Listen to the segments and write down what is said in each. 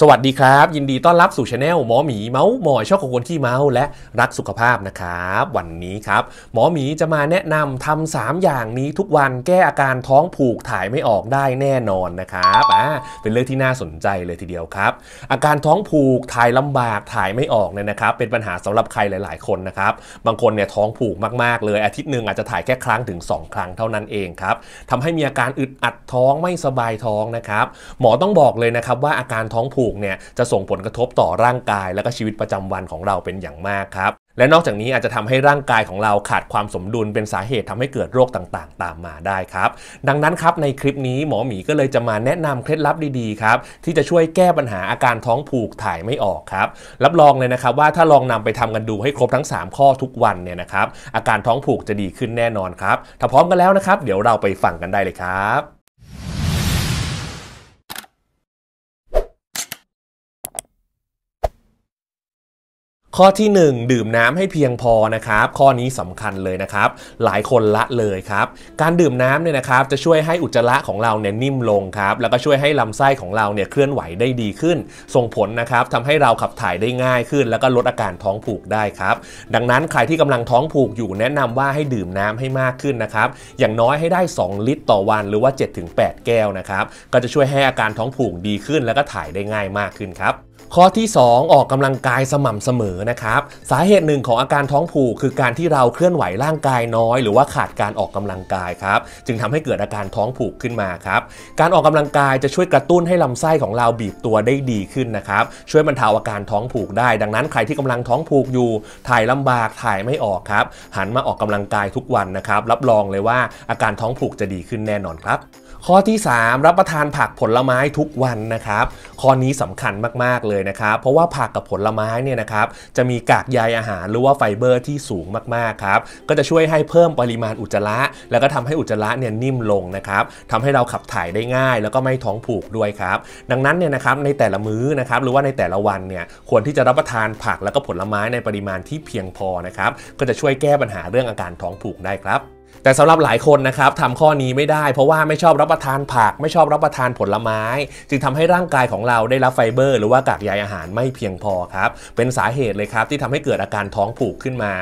สวัสดีครับยินดีต้อนรับสู่ช anel หมอหมีเมาส์มอยชอบของคนขี้เมาส์และรักสุขภาพนะครับวันนี้ครับหมอหมีจะมาแนะนำทำ3อย่างนี้ทุกวันแก้อาการท้องผูกถ่ายไม่ออกได้แน่นอนนะครับอ่าเป็นเรื่องที่น่าสนใจเลยทีเดียวครับ อาการท้องผูกถ่ายลำบากถ่ายไม่ออกเนี่ยนะครับเป็นปัญหาสำหรับใครหลายๆ คนนะครับบางคนเนี่ยท้องผูกมากๆเลย อาทิตย์หนึ่งอาจจะถ่ายแค่ครั้งถึง2ครั้งเท่านั้นเองครับทำให้มีอาการอึดอัดท้องไม่สบายท้องนะครับหมอต้องบอกเลยนะครับว่าอาการท้องผูกูกเนี่ยจะส่งผลกระทบต่อร่างกายและก็ชีวิตประจำวันของเราเป็นอย่างมากครับและนอกจากนี้อาจจะทำให้ร่างกายของเราขาดความสมดุลเป็นสาเหตุทำให้เกิดโรคต่างๆ ตามมาได้ครับดังนั้นครับในคลิปนี้หมอหมีก็เลยจะมาแนะนำเคล็ดลับดีๆครับที่จะช่วยแก้ปัญหาอาการท้องผูกถ่ายไม่ออกครับ รับรองเลยนะครับ ว่าถ้าลองนำไปทำกันดูให้ครบทั้ง 3 ข้อทุกวันเนี่ยนะครับอาการท้องผูกจะดีขึ้นแน่นอนครับ ถ้าพร้อมกันแล้วนะครับ เดี๋ยวเราไปฟังกันได้เลยครับข้อที่ 1 ดื่มน้ำให้เพียงพอนะครับ ข้อนี้สำคัญเลยนะครับ หลายคนละเลยครับ การดื่มน้ำเนี่ยนะครับจะช่วยให้อุจจาระของเราเนี่ยนิ่มลงครับแล้วก็ช่วยให้ลำไส้ของเราเนี่ยเคลื่อนไหวได้ดีขึ้น ส่งผลนะครับทำให้เราขับถ่ายได้ง่ายขึ้น แล้วก็ลดอาการท้องผูกได้ครับดังนั้นใครที่กำลังท้องผูกอยู่แนะนำว่าให้ดื่มน้ำให้มากขึ้นนะครับอย่างน้อยให้ได้ 2 ลิตรต่อวัน หรือว่า 7-8 แก้วนะครับก็จะช่วยให้อาการท้องผูกดีขึ้น แล้วก็ถ่ายได้ง่ายมากขึ้นครับข้อที่ 2 ออกกำลังกายสม่ำเสมอนะครับ สาเหตุหนึ่งของอาการท้องผูกคือการที่เราเคลื่อนไหวร่างกายน้อย หรือว่าขาดการออกกำลังกายครับจึงทำให้เกิดอาการท้องผูกขึ้นมาครับ การออกกำลังกายจะช่วยกระตุ้นให้ลำไส้ของเราบีบตัวได้ดีขึ้นนะครับ ช่วยบรรเทาอาการท้องผูกได้ ดังนั้นใครที่กำลังท้องผูกอยู่ถ่ายลำบากถ่ายไม่ออกครับหันมาออกกำลังกายทุกวันนะครับ รับรองเลยว่าอาการท้องผูกจะดีขึ้นแน่นอนครับ ข้อที่ 3 รับประทานผักผลไม้ทุกวันนะครับข้อนี้สำคัญมากๆเลยนะครับเพราะว่าผักกับผลไม้เนี่ยนะครับจะมีกากใยอาหารหรือว่าไฟเบอร์ที่สูงมากๆครับก็จะช่วยให้เพิ่มปริมาณอุจจาระ แล้วก็ทำให้อุจจาระเนี่ยนิ่มลงนะครับทำให้เราขับถ่ายได้ง่าย แล้วก็ไม่ท้องผูกด้วยครับ ดังนั้นเนี่ยนะครับในแต่ละมื้อนะครับหรือว่าในแต่ละวันเนี่ยควรที่จะรับประทานผักแล้วก็ผลไม้ในปริมาณที่เพียงพอนะครับก็จะช่วยแก้ปัญหาเรื่องอาการท้องผูกได้ครับแต่สำหรับหลายคนนะครับทำข้อนี้ไม่ได้เพราะว่าไม่ชอบรับประทานผักไม่ชอบรับประทานผลไม้ จึงทำให้ร่างกายของเราได้รับไฟเบอร์ หรือว่ากากใยอาหารไม่เพียงพอครับ เป็นสาเหตุเลยครับที่ทำให้เกิดอาการท้องผูกขึ้นมา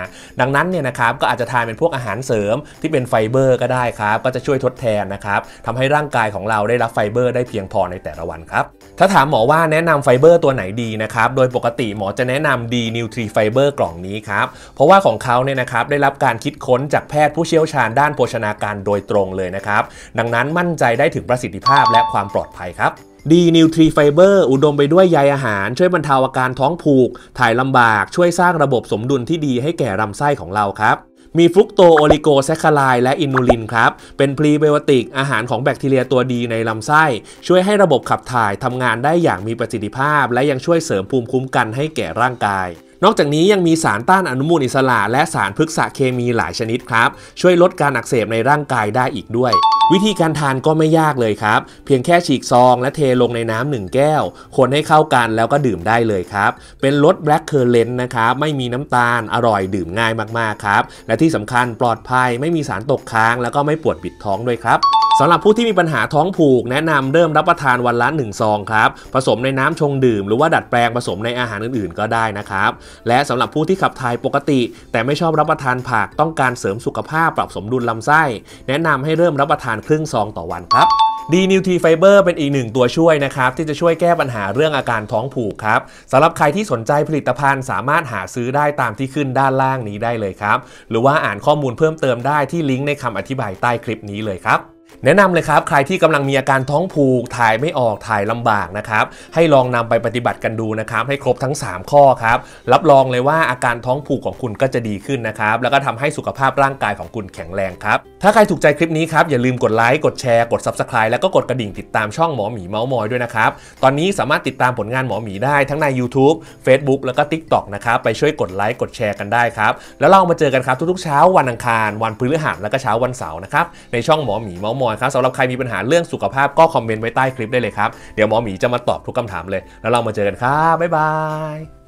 ดังนั้นเนี่ยนะครับก็อาจจะทานเป็นพวกอาหารเสริมที่เป็นไฟเบอร์ก็ได้ครับก็จะช่วยทดแทนนะครับทำให้ร่างกายของเราได้รับไฟเบอร์ได้เพียงพอในแต่ละวันครับ ถ้าถามหมอว่าแนะนำไฟเบอร์ตัวไหนดีนะครับโดยปกติหมอจะแนะนำดีนิวทรีไฟเบอร์กล่องนี้ครับเพราะว่าของเขาเนี่ยนะครับได้รับการคิดค้นจากแพทย์ผู้เชี่ยวชาญการด้านโภชนาการโดยตรงเลยนะครับ ดังนั้นมั่นใจได้ถึงประสิทธิภาพและความปลอดภัยครับดีนิวทรีไฟเบอร์อุดมไปด้วยใยอาหารช่วยบรรเทาอาการท้องผูก ถ่ายลำบาก ช่วยสร้างระบบสมดุลที่ดีให้แก่ลำไส้ของเราครับ มีฟุกโตโอลิโกแซคคาไลและอินูลินครับ เป็นพรีไบโอติกอาหารของแบคทีเรียตัวดีในลำไส้ ช่วยให้ระบบขับถ่ายทำงานได้อย่างมีประสิทธิภาพ และยังช่วยเสริมภูมิคุ้มกัน ให้แก่ร่างกายนอกจากนี้ยังมีสารต้านอนุมูลอิสระและสารพฤกษเคมีหลายชนิดครับ ช่วยลดการอักเสบในร่างกายได้อีกด้วย วิธีการทานก็ไม่ยากเลยครับ เพียงแค่ฉีกซองและเทลงในน้ำหนึ่งแก้วคนให้เข้ากันแล้วก็ดื่มได้เลยครับ เป็นรสแบล็คเคอร์เลนนะครับ ไม่มีน้ำตาลอร่อยดื่มง่ายมาก ๆ ครับ และที่สำคัญปลอดภัยไม่มีสารตกค้าง แล้วก็ไม่ปวดปิดท้องด้วยครับสำหรับผู้ที่มีปัญหาท้องผูกแนะนำเริ่มรับประทานวันละ1ซองครับ ผสมในน้ำชงดื่มหรือว่าดัดแปลงผสมในอาหารอื่นๆ ก็ได้นะครับ และสำหรับผู้ที่ขับถ่ายปกติ แต่ไม่ชอบรับประทานผักต้องการเสริมสุขภาพปรับสมดุลลำไส้ แนะนำให้เริ่มรับประทานครึ่งซองต่อวันครับดีนิวทรีไฟเบอร์เป็นอีกหนึ่งตัวช่วยนะครับ ที่จะช่วยแก้ปัญหาเรื่องอาการท้องผูกครับสำหรับใครที่สนใจผลิตภัณฑ์ สามารถหาซื้อได้ตามที่ขึ้นด้านล่างนี้ได้เลยครับ หรือว่าอ่านข้อมูลเพิ่มเติมได้ที่ลิงก์ในคำอธิบายใต้คลิปนี้เลยครับแนะนำเลยครับ ใครที่กำลังมีอาการท้องผูกถ่ายไม่ออกถ่ายลำบากนะครับ ให้ลองนำไปปฏิบัติกันดูนะครับ ให้ครบทั้ง 3 ข้อครับ รับรองเลยว่าอาการท้องผูกของคุณก็จะดีขึ้นนะครับ แล้วก็ทำให้สุขภาพร่างกายของคุณแข็งแรงครับ ถ้าใครถูกใจคลิปนี้ครับ อย่าลืมกดไลค์กดแชร์กด Subscribe แล้วก็กดกระดิ่งติดตามช่องหมอหมีเมาส์มอยด้วยนะครับตอนนี้สามารถติดตามผลงานหมอหมีได้ทั้งใน YouTube Facebook แล้วก็ทิกต o k นะครับไปช่วยกดไลค์กดแชร์กันได้ครับแล้วเรามาเจอกันครับทุกๆเช้า วันอังคารวันพฤหัสแล้วก็เช้าวันเสาร์นะครับในช่องหมอหมีเมาส์หมอนครับสำหรับใครมีปัญหาเรื่องสุขภาพก็คอมเมนต์ไว้ใต้คลิปได้เลยครับ เดี๋ยวหมอหมีจะมาตอบทุกคำถามเลย แล้วเรามาเจอกันครับ บ๊ายบาย